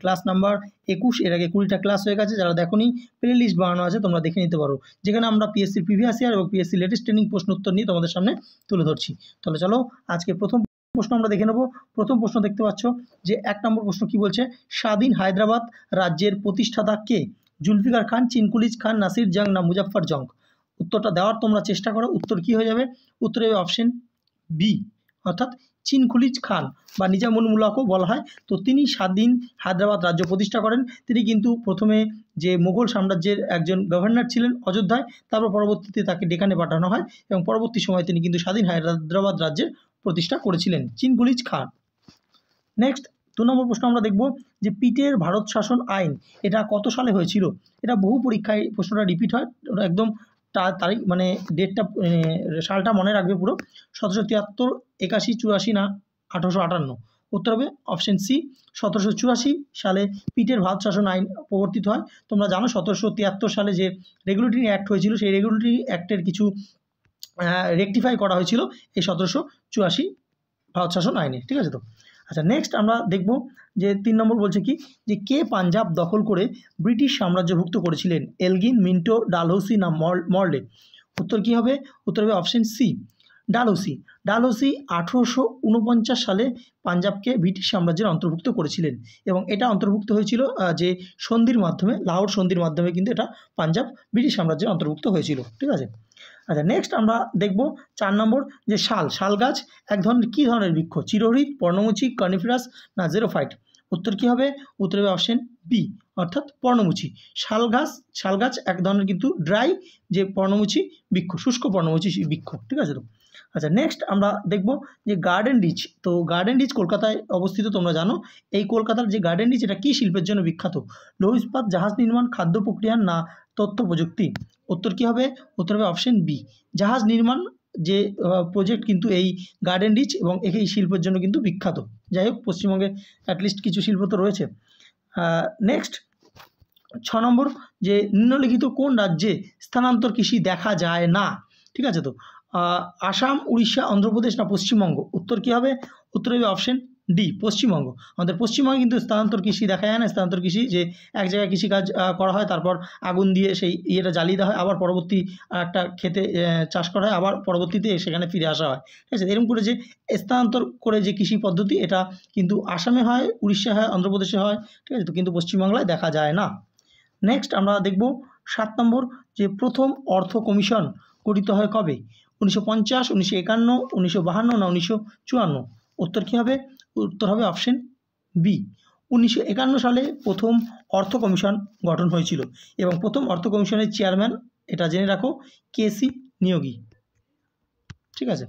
class number একুশ এর আগে কুড়িটা ক্লাস হয়ে গেছে যারা দেখোনি প্লে লিস্ট বানানো আছে তোমরা দেখে নিতে পারো যেখানে আমরা পিএসসির প্রিভিয়াস ইয়ার এবং পিএসসি লেটেস্ট ট্রেনিং প্রশ্ন উত্তর নিয়ে তোমাদের সামনে তুলে ধরছি তাহলে চলো আজকে প্রথম প্রশ্ন আমরা দেখে নেব প্রথম প্রশ্ন দেখতে পাচ্ছ যে এক নম্বর প্রশ্ন কি বলছে স্বাধীন হায়দ্রাবাদ রাজ্যের প্রতিষ্ঠাতা কে জুলফিকার খান চিনকুলিজ খান নাসির জং না মুজাফর জং উত্তরটা দেওয়ার তোমরা চেষ্টা করো উত্তর কি হয়ে যাবে উত্তর হবে অপশন বি অর্থাৎ চিনখুলিজ খান বা নিজামুল বলা হয় তো তিনি স্বাধীন হায়দ্রাবাদ রাজ্য প্রতিষ্ঠা করেন তিনি কিন্তু প্রথমে যে মোগল সাম্রাজ্যের একজন গভর্নর ছিলেন অযোধ্যায় তারপর পরবর্তীতে তাকে ডেকানে পাঠানো হয় এবং পরবর্তী সময়ে তিনি কিন্তু স্বাধীন হায়দ্রাবাদ রাজ্যের প্রতিষ্ঠা করেছিলেন চিনগুলিজ খান নেক্সট দু নম্বর প্রশ্ন আমরা দেখব যে পিটের ভারত শাসন আইন এটা কত সালে হয়েছিল এটা বহু পরীক্ষায় প্রশ্নটা রিপিট হয় একদম তারিখ মানে ডেটটা মানে সালটা মনে রাখবে পুরো সতেরোশো তিয়াত্তর একাশি চুরাশি না আঠারোশো আটান্ন উত্তর হবে অপশন সি সতেরোশো চুরাশি সালে পিটের ভারত শাসন আইন প্রবর্তিত হয় তোমরা জানো সতেরোশো তিয়াত্তর সালে যে রেগুলেটরি অ্যাক্ট হয়েছিল সেই রেগুলেটরি অ্যাক্টের কিছু রেকটিফাই করা হয়েছিল এই সতেরোশো চুরাশি ভারত শাসন আইনে ঠিক আছে তো আচ্ছা নেক্সট আমরা দেখব যে তিন নম্বর বলছে কি যে কে পাঞ্জাব দখল করে ব্রিটিশ সাম্রাজ্যভুক্ত করেছিলেন এলগিন মিন্টো ডালহৌসি না মর্লে উত্তর কী হবে উত্তর হবে অপশন সি ডালোসি ডালোসি আঠেরোশো উনপঞ্চাশ সালে পাঞ্জাবকে ব্রিটিশ সাম্রাজ্যের অন্তর্ভুক্ত করেছিলেন এবং এটা অন্তর্ভুক্ত হয়েছিল যে সন্ধির মাধ্যমে লাহোর সন্ধির মাধ্যমে কিন্তু এটা পাঞ্জাব ব্রিটিশ সাম্রাজ্যের অন্তর্ভুক্ত হয়েছিল ঠিক আছে আচ্ছা নেক্সট আমরা দেখব চার নম্বর যে শাল শাল গাছ এক ধরনের কী ধরনের বৃক্ষ চিরহরিৎ পর্ণমুচি কর্নিফিরাস না জেরোফাইট উত্তর কী হবে উত্তর হবে অপশন বি অর্থাৎ পর্ণমুচি শাল গাছ শাল গাছ এক ধরনের কিন্তু ড্রাই যে পর্ণমুচি বৃক্ষ শুষ্ক পর্ণমুচি বৃক্ষ ঠিক আছে তো আচ্ছা নেক্সট আমরা দেখব যে গার্ডেন রিচ তো গার্ডেন রিচ কলকাতায় অবস্থিত তোমরা জানো এই কলকাতার যে গার্ডেন রিচ এটা কী শিল্পের জন্য বিখ্যাত লৌ ইস্পাত জাহাজ নির্মাণ খাদ্য প্রক্রিয়া না তথ্য প্রযুক্তি উত্তর কী হবে উত্তর হবে অপশন বি জাহাজ নির্মাণ যে প্রজেক্ট কিন্তু এই গার্ডেন রিচ এবং এই শিল্পের জন্য কিন্তু বিখ্যাত যাই হোক পশ্চিমবঙ্গে অ্যাটলিস্ট কিছু শিল্প তো রয়েছে নেক্সট ছ নম্বর যে নিম্নলিখিত কোন রাজ্যে স্থানান্তর কৃষি দেখা যায় না ঠিক আছে তো আসাম উড়িষ্যা অন্ধ্রপ্রদেশ না পশ্চিমবঙ্গ উত্তর কী হবে উত্তর হবে অপশন ডি পশ্চিমবঙ্গ আমাদের পশ্চিমবঙ্গে কিন্তু স্থানান্তর কৃষি দেখা যায় না স্থানান্তর কৃষি যে এক জায়গায় কৃষিকাজ করা হয় তারপর আগুন দিয়ে সেই ইয়েটা জ্বালিয়ে দেওয়া হয় আবার পরবর্তী একটা খেতে চাষ করা হয় আবার পরবর্তীতে সেখানে ফিরে আসা হয় ঠিক আছে এরকম করে যে স্থানান্তর করে যে কৃষি পদ্ধতি এটা কিন্তু আসামে হয় উড়িষ্যা হয় অন্ধ্রপ্রদেশে হয় ঠিক আছে তো কিন্তু পশ্চিমবাংলায় দেখা যায় না নেক্সট আমরা দেখব সাত নম্বর যে প্রথম অর্থ কমিশন গঠিত হয় কবে উনিশশো পঞ্চাশ উনিশশো একান্ন উনিশশো বাহান্ন না উনিশশো চুয়ান্ন উত্তর কী হবে উত্তর হবে অপশন বি উনিশশো একান্ন সালে প্রথম অর্থ কমিশন গঠন হয়েছিল এবং প্রথম অর্থ কমিশনের চেয়ারম্যান এটা জেনে রাখো কেসি নিয়োগী ঠিক আছে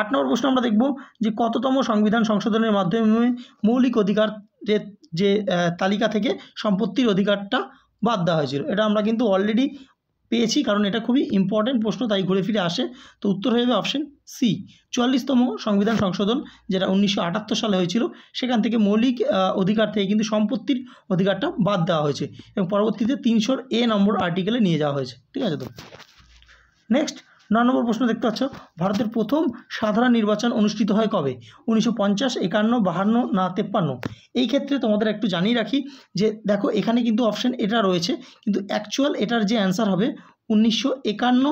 আট নম্বর প্রশ্ন আমরা দেখব যে কততম সংবিধান সংশোধনের মাধ্যমে মৌলিক অধিকারের যে তালিকা থেকে সম্পত্তির অধিকারটা বাদ দেওয়া হয়েছিল এটা আমরা কিন্তু অলরেডি পেয়েছি কারণ এটা খুবই ইম্পর্ট্যান্ট প্রশ্ন তাই ঘুরে ফিরে আসে তো উত্তর হয়ে যাবে অপশন সি চুয়াল্লিশতম সংবিধান সংশোধন যেটা উনিশশো সালে হয়েছিল সেখান থেকে মৌলিক অধিকার থেকে কিন্তু সম্পত্তির অধিকারটা বাদ দেওয়া হয়েছে এবং পরবর্তীতে তিনশোর এ নম্বর আর্টিকেলে নিয়ে যাওয়া হয়েছে ঠিক আছে তো নেক্সট নয় নম্বর প্রশ্ন দেখতে পাচ্ছ ভারতের প্রথম সাধারণ নির্বাচন অনুষ্ঠিত হয় কবে উনিশশো পঞ্চাশ একান্ন বাহান্ন না তেপ্পান্ন এই ক্ষেত্রে তোমাদের একটু জানিয়ে রাখি যে দেখো এখানে কিন্তু অপশান এটা রয়েছে কিন্তু অ্যাকচুয়াল এটার যে অ্যান্সার হবে উনিশশো একান্ন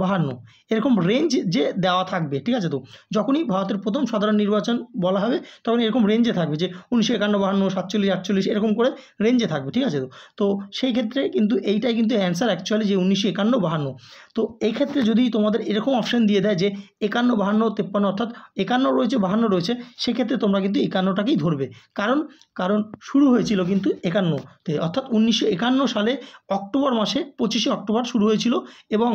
বাহান্ন এরকম রেঞ্জ যে দেওয়া থাকবে ঠিক আছে তো যখনই ভারতের প্রথম সাধারণ নির্বাচন বলা হবে তখন এরকম রেঞ্জে থাকবে যে উনিশশো একান্ন বাহান্ন সাতচল্লিশ আটচল্লিশ এরকম করে রেঞ্জে থাকবে ঠিক আছে তো তো সেই ক্ষেত্রে কিন্তু এইটাই কিন্তু অ্যান্সার অ্যাকচুয়ালি যে উনিশশো একান্ন বাহান্ন তো এই ক্ষেত্রে যদি তোমাদের এরকম অপশান দিয়ে দেয় যে একান্ন বাহান্ন তেপ্পান্ন অর্থাৎ একান্ন রয়েছে বাহান্ন রয়েছে সেক্ষেত্রে তোমরা কিন্তু একান্নটাকেই ধরবে কারণ কারণ শুরু হয়েছিল কিন্তু একান্নতে অর্থাৎ উনিশশো একান্ন সালে অক্টোবর মাসে পঁচিশে অক্টোবর শুরু হয়েছিল এবং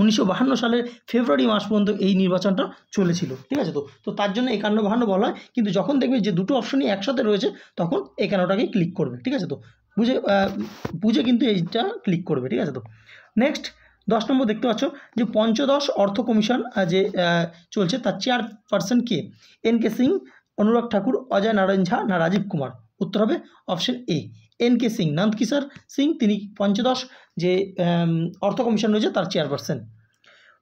উনিশশো সালের ফেব্রুয়ারি মাস পর্যন্ত এই নির্বাচনটা চলেছিল ঠিক আছে তো তো তার জন্য একান্ন বাহান্ন বলা হয় কিন্তু যখন দেখবে যে দুটো অপশনই একসাথে রয়েছে তখন একান্নটাকে ক্লিক করবে ঠিক আছে তো বুঝে বুঝে কিন্তু এইটা ক্লিক করবে ঠিক আছে তো নেক্সট দশ নম্বর দেখতে পাচ্ছ যে পঞ্চদশ অর্থ কমিশন যে চলছে তার চেয়ার পারসন কে এন কে সিং অনুরাগ ঠাকুর অজয় নারায়ণ ঝা না রাজীব কুমার উত্তর হবে option A N K Singh Nand Kishore Singh তিনি পঞ্চদশ যে অর্থ কমিশন রয়েছে তার চেয়ারপারসন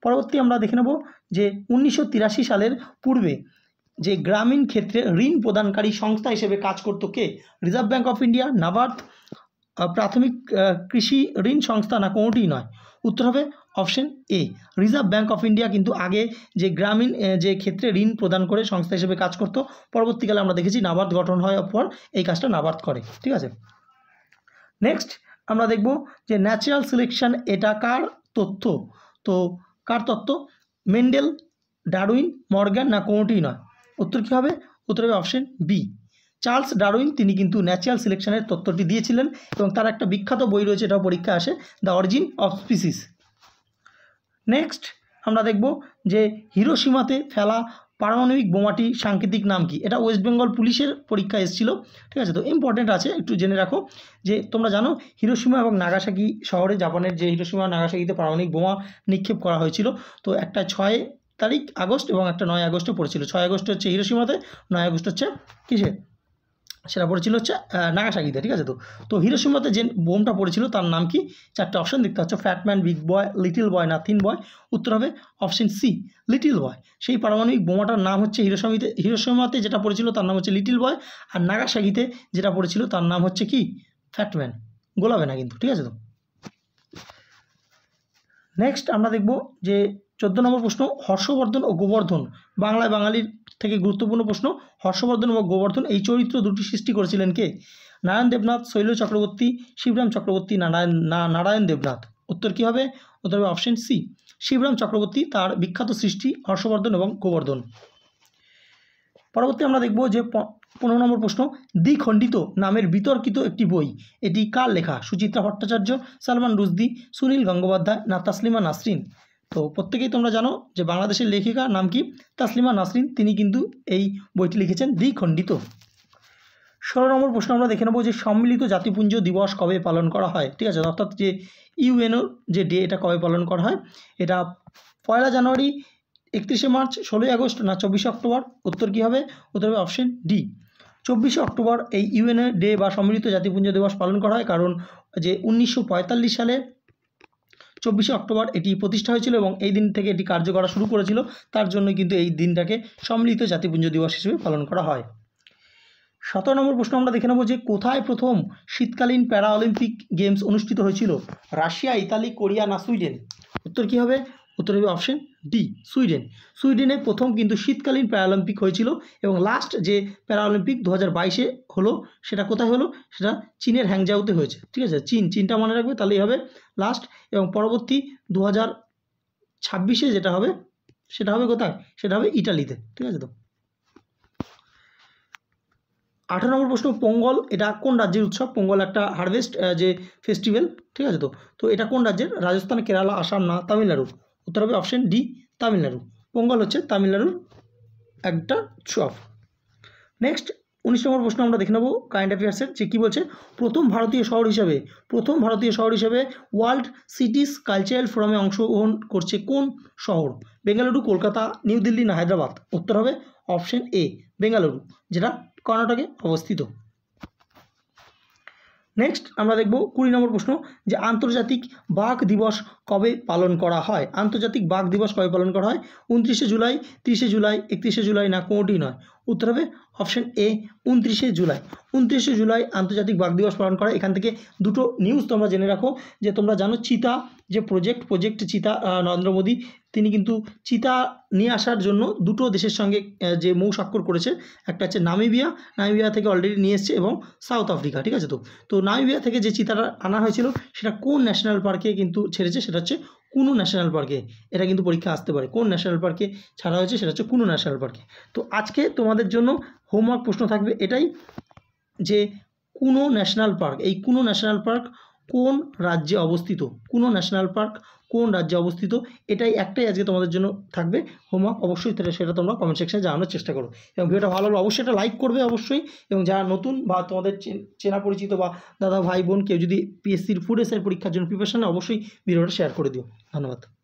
পরবর্তী আমরা দেখে নেব যে উনিশশো সালের পূর্বে যে গ্রামীণ ক্ষেত্রে ঋণ প্রদানকারী সংস্থা হিসেবে কাজ করত কে Reserve Bank of India NABARD প্রাথমিক কৃষি ঋণ সংস্থা না কোনোটি নয় উত্তর হবে option A Reserve Bank of India কিন্তু আগে যে গ্রামীণ যে ক্ষেত্রে ঋণ প্রদান করে সংস্থা হিসেবে কাজ করত পরবর্তীকালে আমরা দেখেছি নাবার্ড গঠন হওয়ার পর এই কাজটা নাবার্ড করে ঠিক আছে নেক্সট আমরা দেখব যে ন্যাচারাল সিলেকশন এটা কার তথ্য তো কার তত্ত্ব মেন্ডেল ডারউইন মর্গ্যান না কোনোটিই নয় উত্তর কী হবে উত্তর হবে অপশন বি চার্লস ডারউইন তিনি কিন্তু ন্যাচারাল সিলেকশনের তত্ত্বটি দিয়েছিলেন এবং তার একটা বিখ্যাত বই রয়েছে এটাও পরীক্ষা আসে the Origin of Species next আমরা দেখব যে হিরোসীমাতে ফেলা পারমাণবিক বোমাটি সাংকেতিক নাম কি এটা ওয়েস্ট বেঙ্গল পুলিশের পরীক্ষা এসেছিল ঠিক আছে তো ইম্পর্টেন্ট আছে একটু জেনে রাখো যে তোমরা জানো হিরোসীমা এবং নাগাসাকি শহরে জাপানের যে হিরোসীমা নাগাসাকিতে পারমাণবিক বোমা নিক্ষেপ করা হয়েছিল তো একটা ছয় তারিখ আগস্ট এবং একটা নয় আগস্টে পড়েছিল ছয় আগস্ট হচ্ছে হিরোসীমাতে নয় আগস্ট হচ্ছে কিসে সেটা পড়েছিল হচ্ছে নাগাসাগিতে ঠিক আছে তো তো হিরোসীমাতে যে বোমটা পড়েছিল তার নাম কি চারটে অপশন দেখতে হচ্ছে Fat Man Big Boy Little Boy না থিন বয় উত্তর হবে অপশন সি লিটিল বয় সেই পারমাণবিক বোমাটার নাম হচ্ছে হিরোসমিতে হিরোসীমাতে যেটা পড়েছিল তার নাম হচ্ছে লিটিল বয় আর নাগাসাগিতে যেটা পড়েছিল তার নাম হচ্ছে কি ফ্যাটম্যান গোলাবে না কিন্তু ঠিক আছে তো নেক্সট আমরা দেখব যে চোদ্দ নম্বর প্রশ্ন হর্ষবর্ধন ও গোবর্ধন বাংলায় বাঙালির থেকে গুরুত্বপূর্ণ প্রশ্ন হর্ষবর্ধন এবং গোবর্ধন এই চরিত্র দুটি সৃষ্টি করেছিলেন কে নারায়ণ দেবনাথ শৈল চক্রবর্তী শিবরাম চক্রবর্তী নারায়ণ নারায়ণ দেবনাথ উত্তর কী হবে উত্তর হবে অপশন সি শিবরাম চক্রবর্তী তার বিখ্যাত সৃষ্টি হর্ষবর্ধন এবং গোবর্ধন পরবর্তী আমরা দেখব যে পনেরো নম্বর প্রশ্ন দ্বিখণ্ডিত নামের বিতর্কিত একটি বই এটি কার লেখা সুচিত্রা ভট্টাচার্য সালমান রুজদি সুনীল গঙ্গোপাধ্যায় না তাসলিমা নাসরিন তো প্রত্যেকেই তোমরা জানো যে বাংলাদেশের লেখিকা নাম কি তাসলিমা নাসরিন তিনি কিন্তু এই বইটি লিখেছেন দ্বিখণ্ডিত ষোলো নম্বর প্রশ্ন আমরা দেখে নেবো যে সম্মিলিত জাতিপুঞ্জ দিবস কবে পালন করা হয় ঠিক আছে অর্থাৎ যে ইউএনও যে ডে এটা কবে পালন করা হয় এটা পয়লা জানুয়ারি একত্রিশে মার্চ ষোলোই আগস্ট না চব্বিশে অক্টোবর উত্তর কী হবে উত্তর হবে অপশন ডি চব্বিশে অক্টোবর এই ইউএনএ ডে বা সম্মিলিত জাতিপুঞ্জ দিবস পালন করা হয় কারণ যে উনিশশো সালে চব্বিশে অক্টোবর এটি প্রতিষ্ঠা হয়েছিল এবং এই দিন থেকে এটি কার্য করা শুরু করেছিল তার জন্য কিন্তু এই দিনটাকে সম্মিলিত জাতিপুঞ্জ দিবস হিসেবে পালন করা হয় সতেরো নম্বর প্রশ্ন আমরা দেখে নেব যে কোথায় প্রথম শীতকালীন প্যারা অলিম্পিক গেমস অনুষ্ঠিত হয়েছিল রাশিয়া ইতালি কোরিয়া না সুইডেন উত্তর কী হবে উত্তর হবে অপশন ডি সুইডেন সুইডেনে প্রথম কিন্তু শীতকালীন প্যারালিম্পিক হয়েছিল এবং লাস্ট যে প্যারালিম্পিক দু হাজার বাইশে হলো সেটা কোথায় হলো সেটা চীনের হ্যাংজাউতে হয়েছে ঠিক আছে চীন চীনটা মনে রাখবে তাহলেই হবে লাস্ট এবং পরবর্তী দু হাজার ছাব্বিশে যেটা হবে সেটা হবে কোথায় সেটা হবে ইটালিতে ঠিক আছে তো আঠারো নম্বর প্রশ্ন পঙ্গল এটা কোন রাজ্যের উৎসব পঙ্গল একটা হারভেস্ট যে ফেস্টিভ্যাল ঠিক আছে তো তো এটা কোন রাজ্যের রাজস্থান কেরালা আসাম না তামিলনাড়ু উত্তর হবে অপশন ডি তামিলনাড়ু পোঙ্গল হচ্ছে তামিলনাড়ুর একটা উৎসব নেক্সট উনিশ নম্বর প্রশ্ন আমরা দেখে নেব কারেন্ট অ্যাফেয়ার্সের যে কী বলছে প্রথম ভারতীয় শহর হিসাবে প্রথম ভারতীয় শহর হিসাবে ওয়ার্ল্ড সিটিস কালচারাল ফোরামে অংশগ্রহণ করছে কোন শহর বেঙ্গালুরু কলকাতা নিউ দিল্লি না হায়দ্রাবাদ উত্তর হবে অপশন এ বেঙ্গালুরু যেটা কর্ণাটকে অবস্থিত নেক্সট আমরা দেখব কুড়ি নম্বর প্রশ্ন যে আন্তর্জাতিক বাঘ দিবস কবে পালন করা হয় আন্তর্জাতিক বাঘ দিবস কবে পালন করা হয় উনত্রিশে জুলাই তিরিশে জুলাই একত্রিশে জুলাই না কোনোটি নয় উত্তর হবে অপশান এ উনত্রিশে জুলাই উনত্রিশে জুলাই আন্তর্জাতিক বাঘ দিবস পালন করা এখান থেকে দুটো নিউজ তোমরা জেনে রাখো যে তোমরা জানো চিতা যে প্রজেক্ট প্রজেক্ট চিতা নরেন্দ্র মোদী তিনি কিন্তু চিতা নিয়ে আসার জন্য দুটো দেশের সঙ্গে যে মৌ স্বাক্ষর করেছে একটা হচ্ছে নামিবিয়া নামিবিয়া থেকে অলরেডি নিয়ে এসছে এবং সাউথ আফ্রিকা ঠিক আছে তো তো নামিবিয়া থেকে যে চিতাটা আনা হয়েছিল সেটা কোন ন্যাশনাল পার্কে কিন্তু ছেড়েছে সেটা হচ্ছে কোনো ন্যাশনাল পার্কে এটা কিন্তু পরীক্ষা আসতে পারে কোন ন্যাশনাল পার্কে ছাড়া হয়েছে সেটা হচ্ছে কোনো ন্যাশনাল পার্কে তো আজকে তোমাদের জন্য হোমওয়ার্ক প্রশ্ন থাকবে এটাই যে কোনো ন্যাশনাল পার্ক এই কোনো ন্যাশনাল পার্ক কোন রাজ্যে অবস্থিত কোনো ন্যাশনাল পার্ক কোন রাজ্যে অবস্থিত এটাই একটাই আজকে তোমাদের জন্য থাকবে হোমওয়ার্ক অবশ্যই তাহলে সেটা তোমরা কমেন্ট সেকশানে জানানোর চেষ্টা করো এবং ভিডিওটা ভালো লাগলো অবশ্যই এটা লাইক করবে অবশ্যই এবং যারা নতুন বা তোমাদের চেনা পরিচিত বা দাদা ভাই বোন কেউ যদি পিএসসির ফুড এসের পরীক্ষার জন্য প্রিপারেশন অবশ্যই ভিডিওটা শেয়ার করে দিও ধন্যবাদ